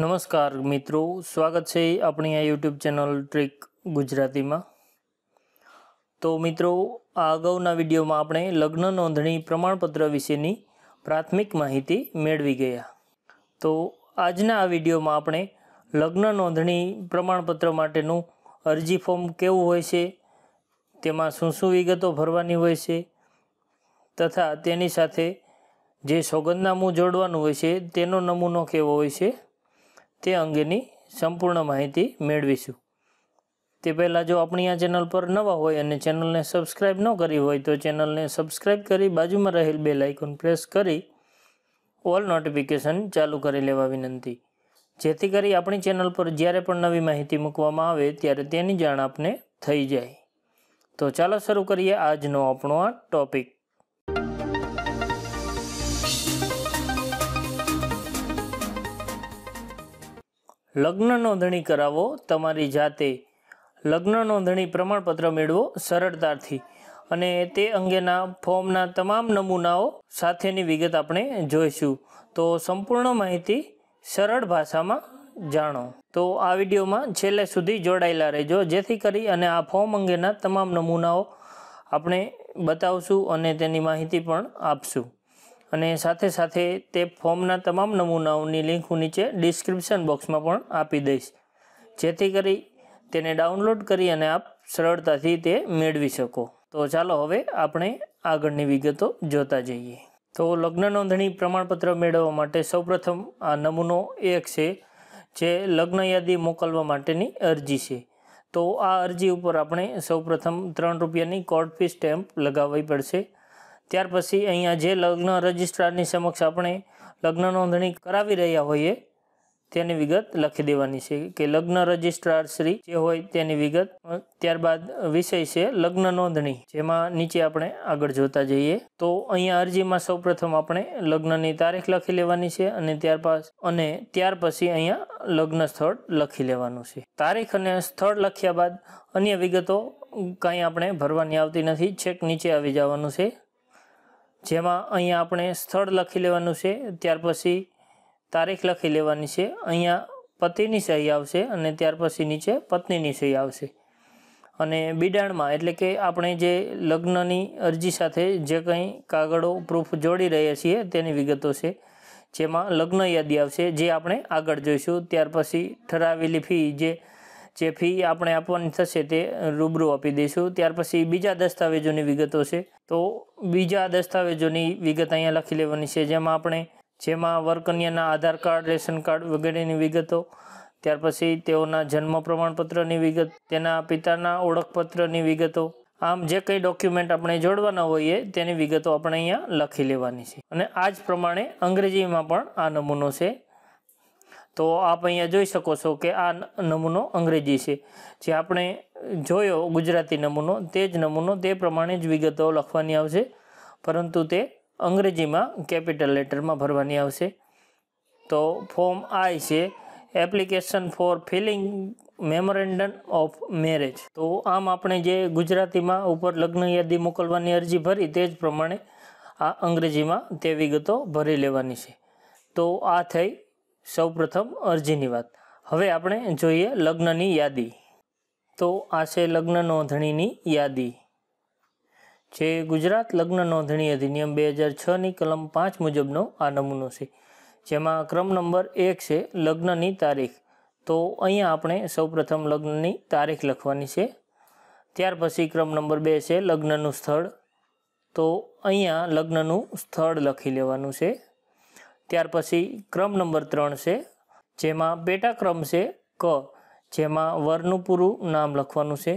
નમસ્કાર મિત્રો સ્વાગત છે આપણી આ યુટ્યુબ ચેનલ ટ્રીક ગુજરાતીમાં તો મિત્રો આ અગાઉના વિડીયોમાં આપણે લગ્ન નોંધણી પ્રમાણપત્ર વિશેની પ્રાથમિક માહિતી મેળવી ગયા તો આજના આ વિડીયોમાં આપણે લગ્ન નોંધણી પ્રમાણપત્ર માટેનું અરજી ફોર્મ કેવું હોય છે તેમાં શું શું વિગતો ભરવાની હોય છે તથા તેની સાથે જે સોગંદનામું જોડવાનું હોય છે તેનો નમૂનો કેવો હોય છે તે અંગેની સંપૂર્ણ માહિતી મેળવીશું તે પહેલાં જો આપણી આ ચેનલ પર નવા હોય અને ચેનલને સબસ્ક્રાઈબ ન કરી હોય તો ચેનલને સબસ્ક્રાઈબ કરી બાજુમાં રહેલ બે આઇકોન પ્રેસ કરી ઓલ નોટિફિકેશન ચાલુ કરી લેવા વિનંતી જેથી કરી આપણી ચેનલ પર જ્યારે પણ નવી માહિતી મૂકવામાં આવે ત્યારે તેની જાણ આપને થઈ જાય તો ચાલો શરૂ કરીએ આજનો આપણો આ ટોપિક લગ્ન નોંધણી કરાવો તમારી જાતે લગ્ન નોંધણી પ્રમાણપત્ર મેળવો સરળતાથી અને તે અંગેના ફોર્મના તમામ નમૂનાઓ સાથેની વિગત આપણે જોઈશું તો સંપૂર્ણ માહિતી સરળ ભાષામાં જાણો તો આ વિડીયોમાં છેલ્લે સુધી જોડાયેલા રહેજો જેથી કરી અને આ ફોર્મ અંગેના તમામ નમૂનાઓ આપણે બતાવશું અને તેની માહિતી પણ આપશું અને સાથે સાથે તે ફોર્મના તમામ નમૂનાઓની લિંક હું નીચે ડિસ્ક્રિપ્શન બોક્સમાં પણ આપી દઈશ જેથી કરી તેને ડાઉનલોડ કરી અને આપ સરળતાથી તે મેળવી શકો તો ચાલો હવે આપણે આગળની વિગતો જોતા જઈએ તો લગ્ન નોંધણી પ્રમાણપત્ર મેળવવા માટે સૌપ્રથમ આ નમૂનો એક છે જે લગ્ન યાદી મોકલવા માટેની અરજી છે તો આ અરજી ઉપર આપણે સૌપ્રથમ ત્રણ રૂપિયાની કોર્ટ ફી સ્ટેમ્પ લગાવવી પડશે ત્યાર પછી અહીંયા જે લગ્ન રજિસ્ટ્રારની સમક્ષ આપણે લગ્ન નોંધણી કરાવી રહ્યા હોઈએ તેની વિગત લખી દેવાની છે કે લગ્ન રજિસ્ટ્રાર શ્રી જે હોય તેની વિગત ત્યારબાદ વિષય છે લગ્ન નોંધણી જેમાં નીચે આપણે આગળ જોતા જઈએ તો અહીંયા અરજીમાં સૌપ્રથમ આપણે લગ્નની તારીખ લખી લેવાની છે અને ત્યારબાદ અને ત્યાર પછી અહીંયા લગ્ન સ્થળ લખી લેવાનું છે તારીખ અને સ્થળ લખ્યા બાદ અન્ય વિગતો કાંઈ આપણે ભરવાની આવતી નથી છેક નીચે આવી જવાનું છે જેમાં અહીંયા આપણે સ્થળ લખી લેવાનું છે ત્યાર પછી તારીખ લખી લેવાની છે અહીંયા પતિની સહી આવશે અને ત્યાર પછી નીચે પત્નીની સહી આવશે અને બિડાણમાં એટલે કે આપણે જે લગ્નની અરજી સાથે જે કંઈ કાગળો પ્રૂફ જોડી રહ્યા છીએ તેની વિગતો છે જેમાં લગ્ન યાદી આવશે જે આપણે આગળ જોઈશું ત્યાર પછી ઠરાવેલી ફી જે જે ફી આપણે આપવાની થશે તે રૂબરૂ આપી દઈશું ત્યાર પછી બીજા દસ્તાવેજોની વિગતો છે તો બીજા દસ્તાવેજોની વિગત અહીંયા લખી લેવાની છે જેમાં આપણે જેમાં વર્કન્યાના આધાર કાર્ડ રેશન કાર્ડ વગેરેની વિગતો ત્યાર પછી તેઓના જન્મ પ્રમાણપત્રની વિગત તેના પિતાના ઓળખપત્રની વિગતો આમ જે કંઈ ડોક્યુમેન્ટ આપણે જોડવાના હોઈએ તેની વિગતો આપણે અહીંયા લખી લેવાની છે અને આ જ પ્રમાણે અંગ્રેજીમાં પણ આ નમૂનો છે તો આપ અહીંયા જોઈ શકો છો કે આ નમૂનો અંગ્રેજી છે જે આપણે જોયો ગુજરાતી નમૂનો તે જ નમૂનો તે પ્રમાણે જ વિગતો લખવાની આવશે પરંતુ તે અંગ્રેજીમાં કેપિટલ લેટરમાં ભરવાની આવશે તો ફોર્મ આઈ છે application for filling memorandum of marriage તો આમ આપણે જે ગુજરાતીમાં ઉપર લગ્ન યાદી મોકલવાની અરજી ભરી તે જ પ્રમાણે આ અંગ્રેજીમાં તે વિગતો ભરી લેવાની છે તો આ થઈ સૌપ્રથમ અરજીની વાત હવે આપણે જોઈએ લગ્નની યાદી તો આ છે લગ્ન નોંધણીની યાદી જે ગુજરાત લગ્ન નોંધણી અધિનિયમ બે હજાર છની કલમ પાંચ મુજબનો આ નમૂનો છે જેમાં ક્રમ નંબર એક છે લગ્નની તારીખ તો અહીંયા આપણે સૌપ્રથમ લગ્નની તારીખ લખવાની છે ત્યાર પછી ક્રમ નંબર બે છે લગ્નનું સ્થળ તો અહીંયા લગ્નનું સ્થળ લખી લેવાનું છે ત્યાર પછી ક્રમ નંબર ત્રણ છે જેમાં પેટા ક્રમ છે ક જેમાં વરનું પૂરું નામ લખવાનું છે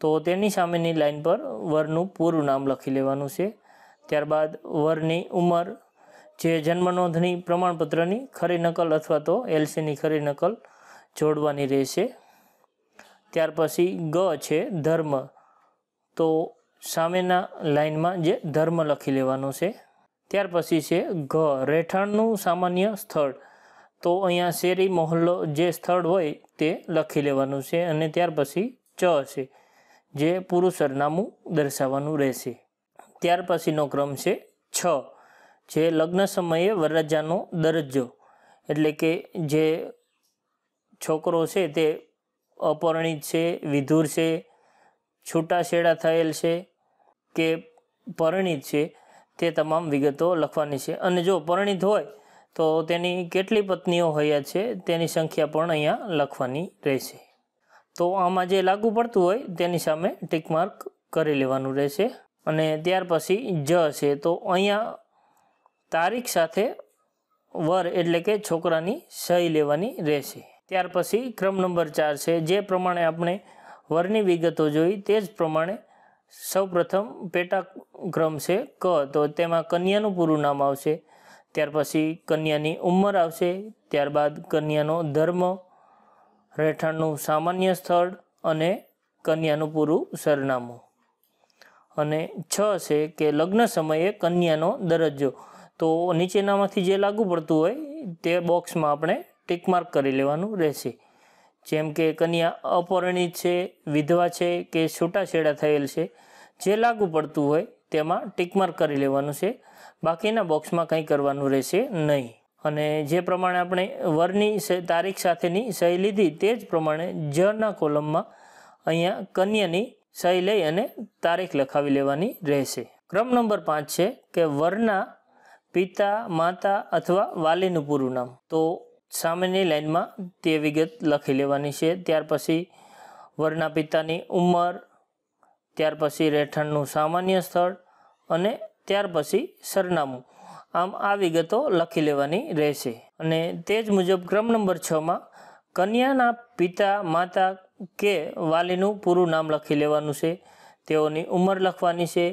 તો તેની સામેની લાઇન પર વરનું પૂરું નામ લખી લેવાનું છે ત્યારબાદ વરની ઉંમર જે જન્મ નોંધણી પ્રમાણપત્રની ખરી નકલ અથવા તો એલસીની ખરી નકલ જોડવાની રહેશે ત્યાર પછી ગ છે ધર્મ તો સામેના લાઇનમાં જે ધર્મ લખી લેવાનો છે ત્યાર પછી છે ઘ રહેઠાણનું સામાન્ય સ્થળ તો અહીંયા શેરી મોહલ્લો જે સ્થળ હોય તે લખી લેવાનું છે અને ત્યાર પછી ચ છે જે પુરુષ સરનામું દર્શાવવાનું રહેશે ત્યાર પછીનો ક્રમ છે છ જે લગ્ન સમયે વરરાજાનો દરજ્જો એટલે કે જે છોકરો છે તે અપરણિત છે વિધુર છે છૂટાછેડા થયેલ છે કે પરણિત છે તે તમામ વિગતો લખવાની છે અને જો પરણિત હોય તો તેની કેટલી પત્નીઓ હયાત છે તેની સંખ્યા પણ અહીંયા લખવાની રહેશે તો આમાં જે લાગુ પડતું હોય તેની સામે ટીક માર્ક કરી લેવાનું રહેશે અને ત્યાર પછી જ છે તો અહીંયા તારીખ સાથે વર એટલે કે છોકરાની સહી લેવાની રહેશે ત્યાર પછી ક્રમ નંબર ચાર છે જે પ્રમાણે આપણે વરની વિગતો જોઈ તે જ પ્રમાણે સૌપ્રથમ પેટાક્રમ છે ક તો તેમાં કન્યાનું પૂરું નામ આવશે ત્યાર પછી કન્યાની ઉંમર આવશે ત્યારબાદ કન્યાનો ધર્મ રહેઠાણનું સામાન્ય સ્થળ અને કન્યાનું પૂરું સરનામું અને છ છે કે લગ્ન સમયે કન્યાનો દરજ્જો તો નીચેનામાંથી જે લાગુ પડતું હોય તે બોક્સમાં આપણે ટીક માર્ક કરી લેવાનું રહેશે જેમ કે કન્યા અપરણિત છે વિધવા છે કે છૂટાછેડા થયેલ છે જે લાગુ પડતું હોય તેમાં ટીકમાર્ક કરી લેવાનું છે બાકીના બોક્સમાં કંઈ કરવાનું રહેશે નહીં અને જે પ્રમાણે આપણે વરની તારીખ સાથેની સહી લીધી તે જ પ્રમાણે જના કોલમમાં અહીંયા કન્યાની સહી લઈ અને તારીખ લખાવી લેવાની રહેશે ક્રમ નંબર પાંચ છે કે વરના પિતા માતા અથવા વાલીનું પૂરું નામ તો સામેની લાઇનમાં તે વિગત લખી લેવાની છે ત્યાર પછી વરના પિતાની ઉંમર ત્યાર પછી રહેઠાણનું સામાન્ય સ્થળ અને ત્યાર પછી સરનામું આમ આ વિગતો લખી લેવાની રહેશે અને તે જ મુજબ ક્રમ નંબર છમાં કન્યાના પિતા માતા કે વાલીનું પૂરું નામ લખી લેવાનું છે તેઓની ઉંમર લખવાની છે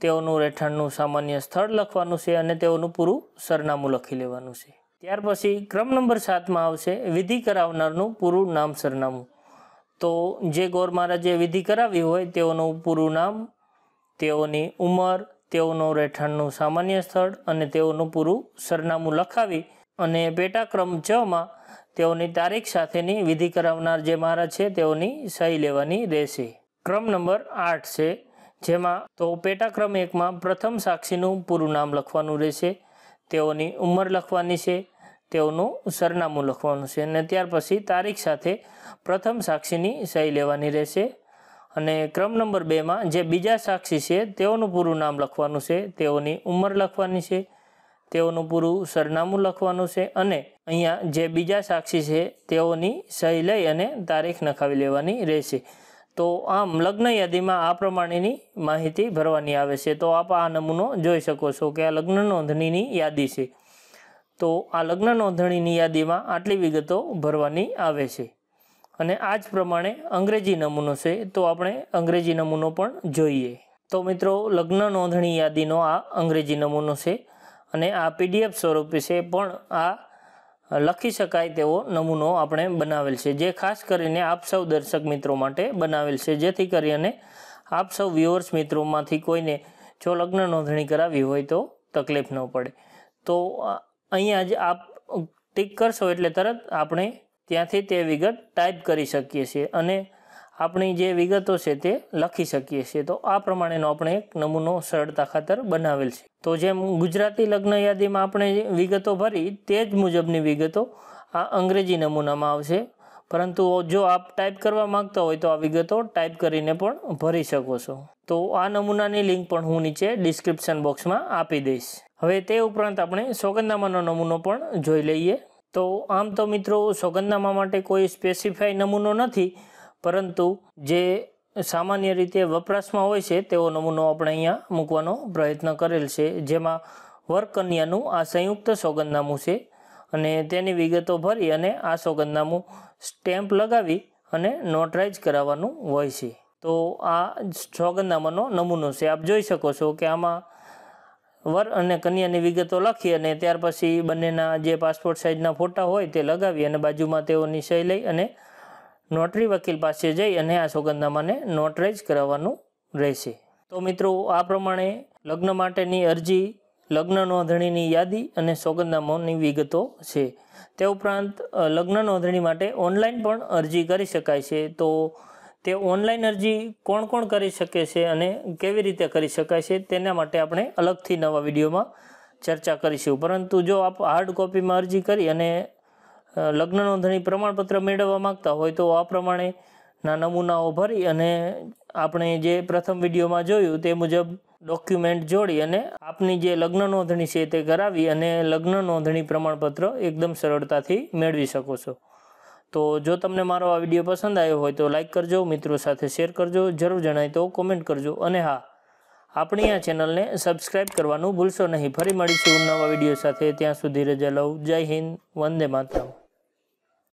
તેઓનું રહેઠાણનું સામાન્ય સ્થળ લખવાનું છે અને તેઓનું પૂરું સરનામું લખી લેવાનું છે ત્યાર પછી ક્રમ નંબર સાતમાં આવશે વિધિ કરાવનારનું પૂરું નામ સરનામું તો જે ગોર મહારાજે વિધિ કરાવી હોય તેઓનું પૂરું નામ તેઓની ઉંમર તેઓનું રહેઠાણનું સામાન્ય સ્થળ અને તેઓનું પૂરું સરનામું લખાવી અને પેટાક્રમ છમાં તેઓની તારીખ સાથેની વિધિ કરાવનાર જે મહારાજ છે તેઓની સહી લેવાની રહેશે ક્રમ નંબર આઠ છે જેમાં તો પેટાક્રમ એકમાં પ્રથમ સાક્ષીનું પૂરું નામ લખવાનું રહેશે તેઓની ઉંમર લખવાની છે તેઓનું સરનામું લખવાનું છે અને ત્યાર પછી તારીખ સાથે પ્રથમ સાક્ષીની સહી લેવાની રહેશે અને ક્રમ નંબર બેમાં જે બીજા સાક્ષી છે તેઓનું પૂરું નામ લખવાનું છે તેઓની ઉંમર લખવાની છે તેઓનું પૂરું સરનામું લખવાનું છે અને અહીંયા જે બીજા સાક્ષી છે તેઓની સહી લઈ અને તારીખ નખાવી લેવાની રહેશે તો આમ લગ્ન યાદીમાં આ પ્રમાણેની માહિતી ભરવાની આવે છે તો આપ આ નમૂનો જોઈ શકો છો કે આ લગ્ન નોંધણીની યાદી છે તો આ લગ્ન નોંધણીની યાદીમાં આટલી વિગતો ભરવાની આવે છે અને આ જ પ્રમાણે અંગ્રેજી નમૂનો છે તો આપણે અંગ્રેજી નમૂનો પણ જોઈએ તો મિત્રો લગ્ન નોંધણી યાદીનો આ અંગ્રેજી નમૂનો છે અને આ પીડીએફ સ્વરૂપે છે પણ આ લખી શકાય તેવો નમૂનો આપણે બનાવેલ છે જે ખાસ કરીને આપ સૌ દર્શક મિત્રો માટે બનાવેલ છે જેથી કરીને આપ સૌ વ્યુઅર્સ મિત્રોમાંથી કોઈને જો લગ્ન નોંધણી કરાવી હોય તો તકલીફ ન પડે તો અહીંયા જ આપ ટીક કરશો એટલે તરત આપણે ત્યાંથી તે વિગત ટાઈપ કરી શકીએ છીએ અને આપણી જે વિગતો છે તે લખી શકીએ છીએ તો આ પ્રમાણેનો આપણે એક નમૂનો સરળતા ખાતર બનાવેલ છે તો જેમ ગુજરાતી લગ્ન યાદીમાં આપણે વિગતો ભરી તે જ મુજબની વિગતો આ અંગ્રેજી નમૂનામાં આવશે પરંતુ જો આપ ટાઈપ કરવા માંગતા હોય તો આ વિગતો ટાઈપ કરીને પણ ભરી શકો છો તો આ નમૂનાની લિંક પણ હું નીચે ડિસ્ક્રિપ્શન બોક્સમાં આપી દઈશ હવે તે ઉપરાંત આપણે સોગંદનામાનો નમૂનો પણ જોઈ લઈએ તો આમ તો મિત્રો સોગંદનામા માટે કોઈ સ્પેસિફાઈ નમૂનો નથી પરંતુ જે સામાન્ય રીતે વપરાશમાં હોય છે તેવો નમૂનો આપણે અહીંયા મૂકવાનો પ્રયત્ન કરેલ છે જેમાં વરકન્યાનું આ સંયુક્ત સોગંદનામું છે અને તેની વિગતો ભરી અને આ સોગંદનામું સ્ટેમ્પ લગાવી અને નોટરાઇઝ કરાવવાનું હોય છે તો આ સોગંદનામાનો નમૂનો છે આપ જોઈ શકો છો કે આમાં વર અને કન્યાની વિગતો લખી અને ત્યાર પછી બંનેના જે પાસપોર્ટ સાઇઝના ફોટા હોય તે લગાવી અને બાજુમાં તેઓની સહી લઈ અને નોટરી વકીલ પાસે જઈ અને આ સોગંદનામાને નોટરાઇઝ કરાવવાનું રહેશે તો મિત્રો આ પ્રમાણે લગ્ન માટેની અરજી લગ્ન નોંધણીની યાદી અને સોગંદનામાની વિગતો છે તે ઉપરાંત લગ્ન નોંધણી માટે ઓનલાઈન પણ અરજી કરી શકાય છે તો તે ઓનલાઈન અરજી કોણ કોણ કરી શકે છે અને કેવી રીતે કરી શકાય છે તેના માટે આપણે અલગથી નવા વિડીયોમાં ચર્ચા કરીશું પરંતુ જો આપ હાર્ડ કોપીમાં અરજી કરી અને લગ્ન નોંધણી પ્રમાણપત્ર મેળવવા માગતા હોય તો આ પ્રમાણેના નમૂનાઓ ભરી અને આપણે જે પ્રથમ વિડીયોમાં જોયું તે મુજબ ડોક્યુમેન્ટ જોડી અને આપની જે લગ્ન નોંધણી છે તે કરાવી અને લગ્ન નોંધણી પ્રમાણપત્ર એકદમ સરળતાથી મેળવી શકો છો તો જો તમને મારો આ વિડીયો પસંદ આવ્યો હોય તો લાઇક કરજો મિત્રો સાથે શેર કરજો જરૂર જણાય તો કોમેન્ટ કરજો અને હા આપણી આ ચેનલને સબસ્ક્રાઇબ કરવાનું ભૂલશો નહીં ફરી મળીશું નવા વિડીયો સાથે ત્યાં સુધી રજા લઉં જય હિન્દ વંદે માતરમ